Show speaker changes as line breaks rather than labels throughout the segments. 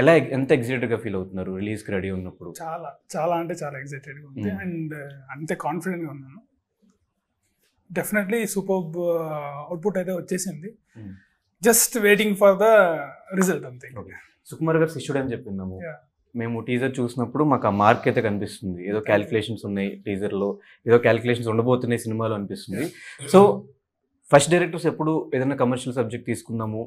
ఎలా ఎంత ఎగ్జైటెడ్గా ఫీల్ అవుతున్నారు రిలీజ్కి రెడీ ఉన్నప్పుడు
చాలా చాలా అంటే చాలా ఎగ్జైటెడ్గా ఉంది అండ్ అంతే కాన్ఫిడెంట్గా ఉన్నాను డెఫినెట్లీ సూపర్ అవుట్పుట్ అయితే వచ్చేసింది just waiting for the result అంతే సుకుమార్
గారు శిష్యుడు అని చెప్పినాము మేము టీజర్ చూసినప్పుడు మాకు ఆ మార్క్ అయితే కనిపిస్తుంది ఏదో క్యాలిక్యులేషన్స్ ఉన్నాయి టీజర్లో ఏదో క్యాలిక్యులేషన్స్ ఉండబోతున్నాయి సినిమాలో అనిపిస్తుంది సో ఫస్ట్ డైరెక్టర్స్ ఎప్పుడు ఏదైనా కమర్షియల్ సబ్జెక్ట్ తీసుకుందాము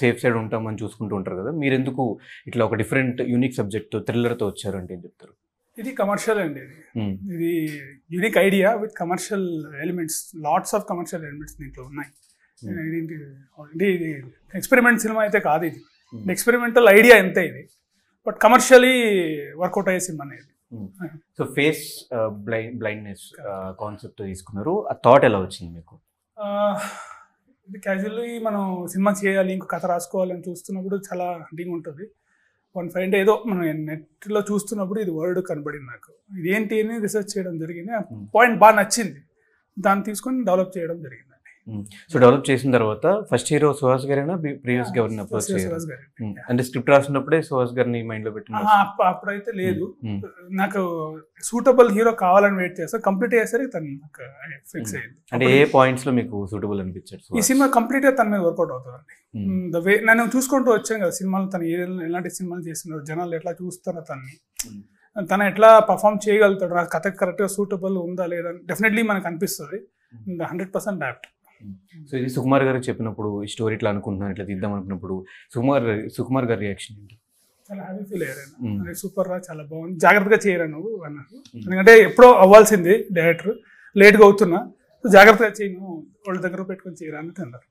సేఫ్ సైడ్ ఉంటామని చూసుకుంటూ ఉంటారు కదా మీరు ఎందుకు ఇట్లా ఒక డిఫరెంట్ యూనిక్ సబ్జెక్ట్తో థ్రిల్లర్తో వచ్చారంటే ఏం చెప్తారు
ఇది కమర్షియల్ అండి hmm. ఇది unique idea with commercial elements lots of commercial elements దీంట్లో ఉన్నాయి అంటే hmm. ఇది ఎక్స్పెరిమెంట్ సినిమా అయితే కాదు ఇది ఎక్స్పెరిమెంటల్ ఐడియా ఎంత ఇది బట్ కమర్షియలీ వర్కౌట్ అయ్యే సినిమా అనేది
so face blind blindness concept తీసుకున్నారు ఆ థాట్ ఎలా వచ్చింది మీకు
uh, ఇది క్యాజువల్లీ మనం సినిమా చేయాలి ఇంకో కథ రాసుకోవాలని చూస్తున్నప్పుడు చాలా హండింగ్ ఉంటుంది వన్ అంటే ఏదో మనం నెట్లో చూస్తున్నప్పుడు ఇది వర్డ్ కనబడింది నాకు ఇదేంటి అని రీసెర్చ్ చేయడం జరిగింది పాయింట్ hmm. బాగా నచ్చింది దాన్ని తీసుకొని డెవలప్ చేయడం జరిగింది
సో డెవలప్ చేసిన తర్వాత ఫస్ట్ హీరో సుహాస్ గారేనా ప్రీవియస్ గవర్నర్ అప్రోచ్ అంటే స్క్రిప్ట్ రాసినప్పుడే సుహాస్ గారిని మైండ్ లో పెట్టిన
అప్పుడైతే లేదు నాకు సూటబుల్ హీరో కావాలని వెయిట్ చేస్తా కంప్లీట్ అయ్యేసరికి తను నాకు ఫిక్స్ అయ్యింది అంటే ఏ
పాయింట్స్ లో మీకు సూటబుల్ అనిపించాడు ఈ
సినిమా కంప్లీట్ గా తన మీద వర్కౌట్ అవుతుందండి ద వే నేను చూసుకుంటూ వచ్చాను కదా సినిమాలు తను ఎలాంటి సినిమాలు చేస్తున్నారు జనాలు ఎట్లా చూస్తున్నారు తనని తను ఎట్లా పర్ఫామ్ చేయగలుగుతాడు నాకు కథ కరెక్ట్గా సూటబుల్ ఉందా లేదా డెఫినెట్లీ మనకు అనిపిస్తుంది hundred percent apt
Mm. So ఇది సుకుమార్ గారు చెప్పినప్పుడు ఈ స్టోరీ ఇట్లా అనుకుంటున్నాను ఇట్లా తీద్దాం అనుకున్నప్పుడు సుకుమార్ సుకుమార్ గారి రియాక్షన్ ఏంటి
చాలా హ్యాపీ ఫీల్ అయ్యారు సూపర్ mm. రా చాలా బాగుంది జాగ్రత్తగా చేయరా నువ్వు అన్నారు mm. ఎందుకంటే ఎప్పుడో అవ్వాల్సింది డైరెక్టర్ లేట్గా అవుతున్నా జాగ్రత్తగా చేయి నువ్వు వాళ్ళ దగ్గర పెట్టుకొని చేయరా అని
అన్నారు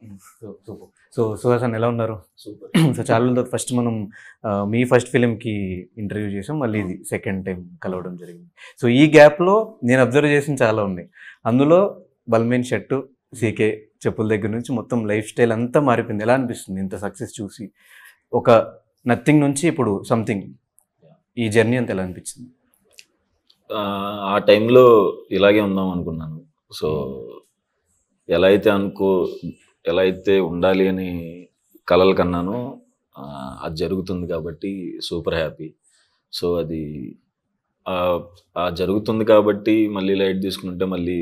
సూపర్ సో సుహాసన్ ఎలా ఉన్నారు సూపర్ సో చాలా తర్వాత ఫస్ట్ మనం మీ ఫస్ట్ ఫిలింకి ఇంటర్వ్యూ చేసాం మళ్ళీ ఇది సెకండ్ టైం కలవడం జరిగింది సో ఈ గ్యాప్లో నేను అబ్జర్వ్ చేసిన చాలా ఉన్నాయి అందులో బల్మేన్ షర్టు సీకే చెప్పుల దగ్గర నుంచి మొత్తం లైఫ్ స్టైల్ అంతా మారిపోయింది ఎలా అనిపిస్తుంది ఇంత సక్సెస్ చూసి ఒక నథింగ్ నుంచి ఇప్పుడు సంథింగ్ ఈ జర్నీ అంత ఎలా అనిపించింది
ఆ టైంలో ఇలాగే ఉందాం అనుకున్నాను సో ఎలా అయితే అనుకో ఎలా అయితే ఉండాలి అని కలలు కన్నానో అది జరుగుతుంది కాబట్టి సూపర్ హ్యాపీ సో అది జరుగుతుంది కాబట్టి మళ్ళీ లైట్ తీసుకుంటే మళ్ళీ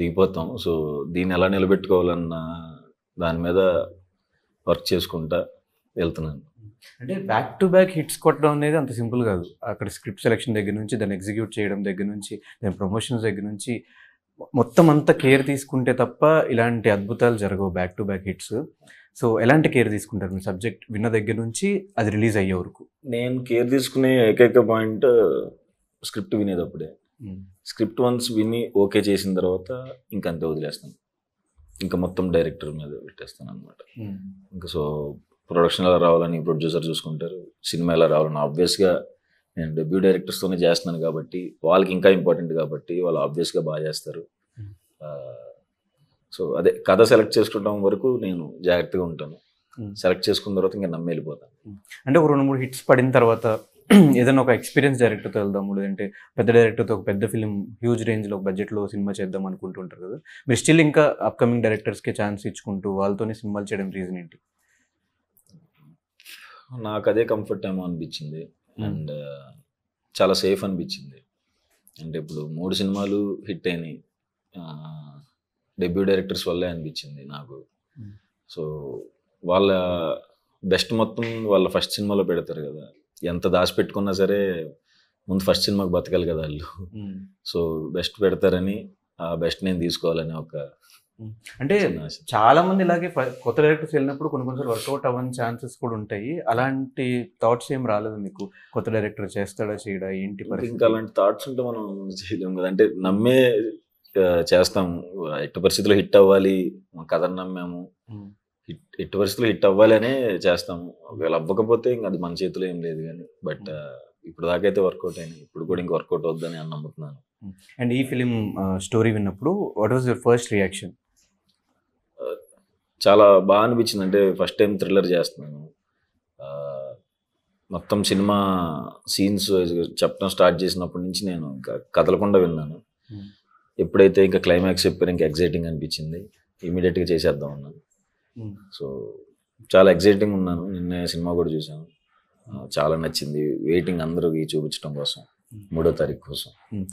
దిగిపోతాం సో దీన్ని ఎలా నిలబెట్టుకోవాలన్న
దాని మీద వర్క్ చేసుకుంటా వెళ్తున్నాను అంటే బ్యాక్ టు బ్యాక్ హిట్స్ కొట్టడం అనేది అంత సింపుల్ కాదు అక్కడ స్క్రిప్ట్ సెలెక్షన్ దగ్గర నుంచి దాన్ని ఎగ్జిక్యూట్ చేయడం దగ్గర నుంచి దాని ప్రమోషన్స్ దగ్గర నుంచి మొత్తం అంతా కేర్ తీసుకుంటే తప్ప ఇలాంటి అద్భుతాలు జరగవు back to back hits so ఎలాంటి కేర్ తీసుకుంటారు మీ సబ్జెక్ట్ విన్న దగ్గర నుంచి అది రిలీజ్ అయ్యే వరకు
నేను కేర్ తీసుకునే ఏకైక పాయింట్ స్క్రిప్ట్ వినేటప్పుడే స్క్రిప్ట్ వన్స్ విని ఓకే చేసిన తర్వాత ఇంకంతే వదిలేస్తాను ఇంకా మొత్తం డైరెక్టర్ మీద పెట్టేస్తాను అనమాట hmm. ఇంకా సో ప్రొడక్షన్ ఎలా రావాలని ప్రొడ్యూసర్ చూసుకుంటారు సినిమా ఎలా రావాలని ఆబ్వియస్గా నేను డెబ్యూ డైరెక్టర్స్తోనే చేస్తున్నాను కాబట్టి వాళ్ళకి ఇంకా ఇంపార్టెంట్ కాబట్టి వాళ్ళు ఆబ్వియస్గా బాగా చేస్తారు hmm. సో అదే కథ సెలెక్ట్ చేసుకుంటాం వరకు నేను జాగ్రత్తగా ఉంటాను సెలెక్ట్ hmm. చేసుకున్న తర్వాత ఇంకా నమ్మి వెళ్ళిపోతాను
అంటే ఒక రెండు మూడు హిట్స్ పడిన తర్వాత ఏదైనా ఒక ఎక్స్పీరియన్స్ డైరెక్టర్తో వెళ్దాము లేదంటే పెద్ద డైరెక్టర్తో ఒక పెద్ద ఫిలిం హ్యూజ్ రేంజ్లో ఒక బడ్జెట్లో సినిమా చేద్దాం అనుకుంటుంటారు కదా మీరు స్టిల్ ఇంకా అప్కమింగ్ డైరెక్టర్స్కి ఛాన్స్ ఇచ్చుకుంటూ వాళ్ళతోనే సినిమాలు చేయడం రీజన్ ఏంటి
నాకు అదే కంఫర్ట్ ఏమో అనిపించింది అండ్ hmm. uh,
చాలా సేఫ్ అనిపించింది
అంటే ఇప్పుడు మూడు సినిమాలు హిట్ అయినాయి డెబ్యూ డైరెక్టర్స్ వల్లే అనిపించింది నాకు సో hmm. వాళ్ళ బెస్ట్ మొత్తం వాళ్ళ ఫస్ట్ సినిమాలో పెడతారు కదా ఎంత దాచిపెట్టుకున్నా సరే ముందు ఫస్ట్ సినిమాకి బతకాలి కదా వాళ్ళు సో బెస్ట్ పెడతారని ఆ బెస్ట్ నేను తీసుకోవాలని ఒక
అంటే చాలా మంది ఇలాగే కొత్త డైరెక్టర్స్ వెళ్ళినప్పుడు కొన్ని కొన్నిసార్లు వర్కౌట్ అవ్వని ఛాన్సెస్ కూడా ఉంటాయి అలాంటి థాట్స్ ఏం రాలేదు మీకు కొత్త డైరెక్టర్ చేస్తాడా చేయడా ఏంటి ఇంకా అలాంటి
థాట్స్ ఉంటే మనం చేయలేము కదా అంటే నమ్మే చేస్తాం ఎట్టి పరిస్థితుల్లో హిట్ అవ్వాలి కథను నమ్మాము హిట్ హిట్ వరుసలో హిట్ అవ్వాలనే చేస్తాము ఒకవేళ అవ్వకపోతే ఇంకా అది మన చేతిలో ఏం లేదు కానీ బట్ ఇప్పుడు దాకైతే వర్కౌట్ అయింది ఇప్పుడు కూడా ఇంకా వర్కౌట్ అవుద్దని అని నమ్ముతున్నాను
అండ్ ఈ ఫిలిం స్టోరీ విన్నప్పుడు what was your first reaction
చాలా బాగా అనిపించింది అంటే ఫస్ట్ టైం థ్రిల్లర్ చేస్తున్నాను మొత్తం సినిమా సీన్స్ చెప్పడం స్టార్ట్ చేసినప్పటి నుంచి నేను ఇంకా కదలకుండా విన్నాను ఎప్పుడైతే ఇంకా క్లైమాక్స్ చెప్పారు ఇంకా ఎగ్జైటింగ్ అనిపించింది ఇమీడియట్గా చేసేద్దాం అన్నాను Hmm. సో చాలా ఎగ్జైటింగ్ ఉన్నాను నిన్న సినిమా కూడా చూశాను
చాలా నచ్చింది వెయిటింగ్ అందరూ చూపించడం కోసం hmm. మూడో తారీఖు కోసం hmm.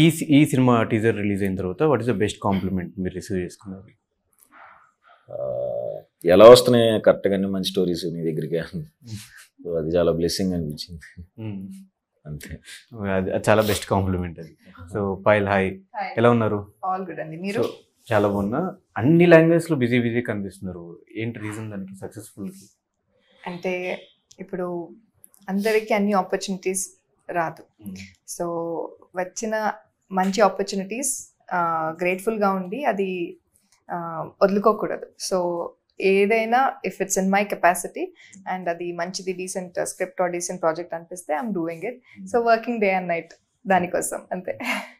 ఈ ఈ సినిమా టీజర్ రిలీజ్ అయిన తర్వాత what is the best compliment మీరు రిసీవ్ చేసుకున్నారు ఎలా వస్తున్నాయి కరెక్ట్గా అన్ని మంచి స్టోరీస్ మీ దగ్గరికి అది చాలా బ్లెస్సింగ్ అనిపించింది అంతే అది చాలా బెస్ట్ కాంప్లిమెంట్ అది సో పైల్ హాయ్ ఎలా ఉన్నారు
ఆల్ గుడ్ అండి మీరు
చాలా బాగున్నా అన్ని లాంగ్వేజ్లో బిజీ బిజీ కనిపిస్తున్నారు ఏంటి రీజన్ దానికి సక్సెస్ఫుల్కి
అంటే ఇప్పుడు అందరికీ అన్ని ఆపర్చునిటీస్ రాదు సో వచ్చిన మంచి ఆపర్చునిటీస్ గ్రేట్ఫుల్గా ఉండి అది వదులుకోకూడదు సో ఏదైనా if it's in my capacity and అది మంచిది decent script or decent project అనిపిస్తే I'm doing it so working day and night దానికోసం అంతే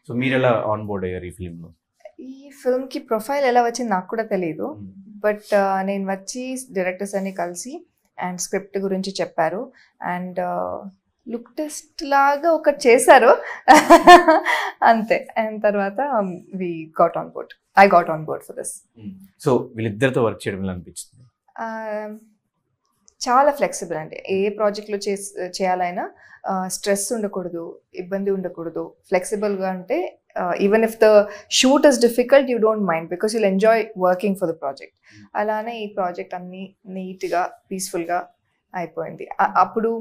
సో మీరు ఎలా ఆన్ బోర్డ్ అయ్యారు ఈ ఫిలింలో
ఈ ఫిల్మ్కి ప్రొఫైల్ ఎలా వచ్చింది నాకు కూడా తెలియదు బట్ నేను వచ్చి డైరెక్టర్స్ అన్ని కలిసి అండ్ స్క్రిప్ట్ గురించి చెప్పారు అండ్ లుక్ టెస్ట్ లాగా ఒకటి చేశారు అంతే అండ్ తర్వాత we got on board I got on board for this
so వీళ్ళిద్దరితో వర్క్ చేయడం అనిపించింది
చాలా ఫ్లెక్సిబుల్ అండి ఏ ప్రాజెక్ట్లో చేయాలైనా స్ట్రెస్ ఉండకూడదు ఇబ్బంది ఉండకూడదు ఫ్లెక్సిబుల్గా అంటే even if the shoot is difficult you don't mind because you'll enjoy working for the project అలానే ఈ ప్రాజెక్ట్ అన్నీ నీట్గా పీస్ఫుల్గా అయిపోయింది అప్పుడు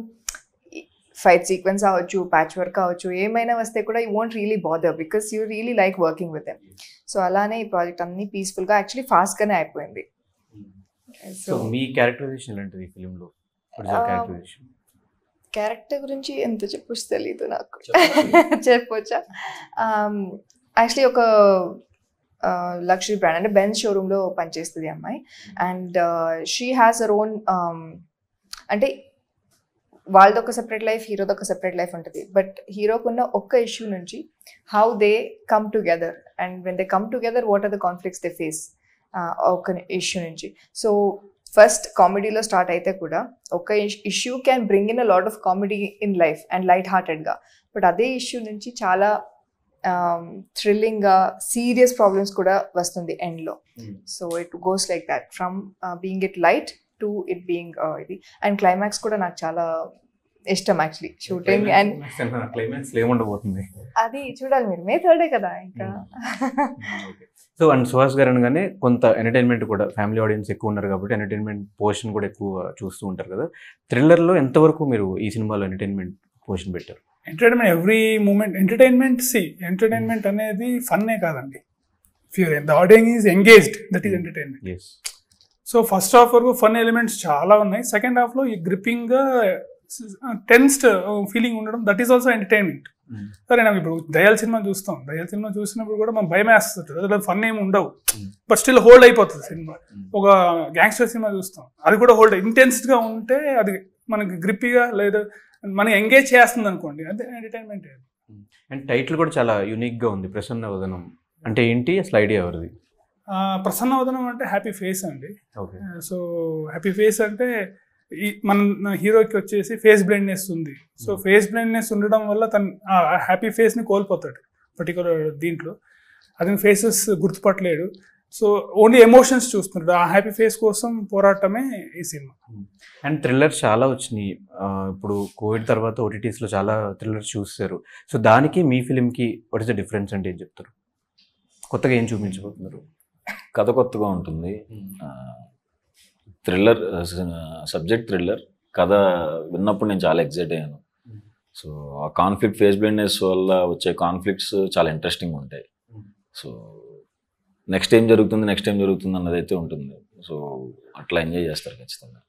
ఫైట్ సీక్వెన్స్ అవ్వచ్చు ప్యాచ్ వర్క్ అవ్వచ్చు ఏమైనా వస్తే కూడా you won't really bother because you really like working with them so అలానే ఈ ప్రాజెక్ట్ అన్ని పీస్ఫుల్గా యాక్చువల్లీ ఫాస్ట్గానే అయిపోయింది సో hmm.
మీ క్యారెక్టరైజేషన్ ఫిలింలో
క్యారెక్టర్ గురించి ఎంత చెప్పొచ్చు తెలీదు నాకు చెప్పొచ్చా యాక్చువల్లీ ఒక లగ్జరీ బ్రాండ్ అంటే బెన్స్ షోరూంలో పనిచేస్తుంది అమ్మాయి and she has her own అంటే వాళ్ళది ఒక సెపరేట్ లైఫ్ హీరోది ఒక సెపరేట్ లైఫ్ ఉంటుంది బట్ హీరోకున్న ఒక్క ఇష్యూ నుంచి how they come together and when they come together what are the conflicts they face ఒక ఇష్యూ నుంచి సో ఫస్ట్ కామెడీలో స్టార్ట్ అయితే కూడా ఒక issue can bring in a lot of comedy in life and light హార్టెడ్గా but అదే issue నుంచి చాలా థ్రిల్లింగ్గా సీరియస్ ప్రాబ్లమ్స్ కూడా వస్తుంది ఎండ్లో hmm. So it goes like that from being it light to it being ఇది అండ్ క్లైమాక్స్ కూడా నాకు చాలా ఇష్టం యాక్చువల్లీ షూటింగ్ అండ్ అది చూడాలి మీరు మే థర్డే కదా ఇంకా
సో hmm, అండ్ సుహాస్ గారు అనగానే కొంత ఎంటర్టైన్మెంట్ కూడా ఫ్యామిలీ ఆడియన్స్ ఎక్కువ ఉన్నారు కాబట్టి ఎంటర్టైన్మెంట్ పోర్షన్ కూడా ఎక్కువ చూస్తూ ఉంటారు కదా థ్రిల్లర్లో ఎంతవరకు మీరు ఈ సినిమాలో ఎంటర్టైన్మెంట్ పోర్షన్ పెట్టారు
entertainment every moment entertainment is entertainment అనేది ఫన్నే కాదండి the audience is engaged that is entertainment so first half వరకు ఫన్ ఎలిమెంట్స్ చాలా ఉన్నాయి సెకండ్ హాఫ్లో ఈ గ్రిప్పింగ్గా టెన్స్డ్ ఫీలింగ్ ఉండడం దట్ ఈస్ ఆల్సో ఎంటర్టైన్మెంట్ సరే నాకు ఇప్పుడు దయాల్ సినిమా చూస్తాం దయాల్ సినిమా చూసినప్పుడు కూడా మనం భయమే వేస్తుంది ఫన్ ఏమి ఉండవు బట్ స్టిల్ హోల్డ్ అయిపోతుంది సినిమా hmm. ఒక గ్యాంగ్స్టర్ సినిమా చూస్తాం అది కూడా హోల్డ్ ఇంటెన్స్గా ఉంటే అది మనకి గ్రిప్పీగా లేదా మనం ఎంగేజ్ చేస్తుంది అనుకోండి అంటే ఎంటర్టైన్మెంట్
అండ్ టైటిల్ కూడా చాలా యూనిక్గా ఉంది ప్రసన్న వదనం అంటే ఏంటి అసలు ఐడియా ఎవరిది
ప్రసన్న వదనం అంటే హ్యాపీ ఫేస్ అండి సో హ్యాపీ ఫేస్ అంటే మన హీరోకి వచ్చేసి ఫేస్ బ్లైండ్నెస్ ఉంది సో hmm. ఫేస్ బ్లైండ్నెస్ ఉండడం వల్ల తను ఆ హ్యాపీ ఫేస్ని కోల్పోతాడు పర్టికులర్ దీంట్లో అతని ఫేసెస్ గుర్తుపట్టలేడు సో ఓన్లీ ఎమోషన్స్ చూస్తున్నాడు ఆ హ్యాపీ ఫేస్ కోసం పోరాటమే ఈ సినిమా
అండ్ hmm. థ్రిల్లర్స్ చాలా వచ్చినాయి ఇప్పుడు కోవిడ్ తర్వాత ఓటీటీస్లో చాలా థ్రిల్లర్స్ చూస్తారు సో దానికి మీ ఫిలింకి వాట్ ఇస్ ద డిఫరెన్స్ అంటే ఏం చెప్తారు కొత్తగా ఏం చూపించబోతున్నారు
కథ కొత్తగా ఉంటుంది hmm. థ్రిల్లర్ సబ్జెక్ట్ థ్రిల్లర్ కథ విన్నప్పుడు నేను చాలా ఎక్సైట్ అయ్యాను సో ఆ కాన్ఫ్లిక్ట్ ఫేస్ బ్లైండ్నెస్ వల్ల వచ్చే కాన్ఫ్లిక్ట్స్ చాలా ఇంట్రెస్టింగ్ ఉంటాయి సో నెక్స్ట్ ఏం జరుగుతుంది నెక్స్ట్ ఏం జరుగుతుంది అన్నదైతే ఉంటుంది సో అట్లా ఎంజాయ్ చేస్తారు ఖచ్చితంగా